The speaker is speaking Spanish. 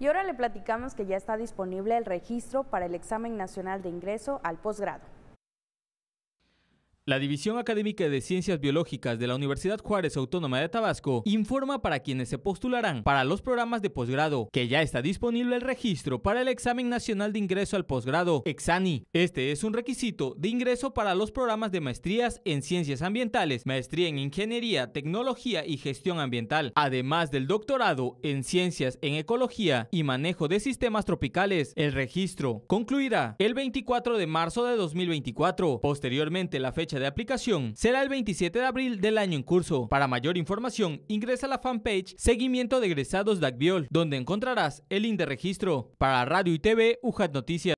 Y ahora le platicamos que ya está disponible el registro para el examen nacional de ingreso al posgrado. La División Académica de Ciencias Biológicas de la Universidad Juárez Autónoma de Tabasco informa para quienes se postularán para los programas de posgrado que ya está disponible el registro para el Examen Nacional de Ingreso al Posgrado, EXANI. Este es un requisito de ingreso para los programas de maestrías en Ciencias Ambientales, maestría en Ingeniería, Tecnología y Gestión Ambiental, además del doctorado en Ciencias en Ecología y Manejo de Sistemas Tropicales. El registro concluirá el 24 de marzo de 2024. Posteriormente, la fecha de aplicación será el 27 de abril del año en curso. Para mayor información, ingresa a la fanpage Seguimiento de Egresados de donde encontrarás el link de registro. Para Radio y TV, UJAT Noticias.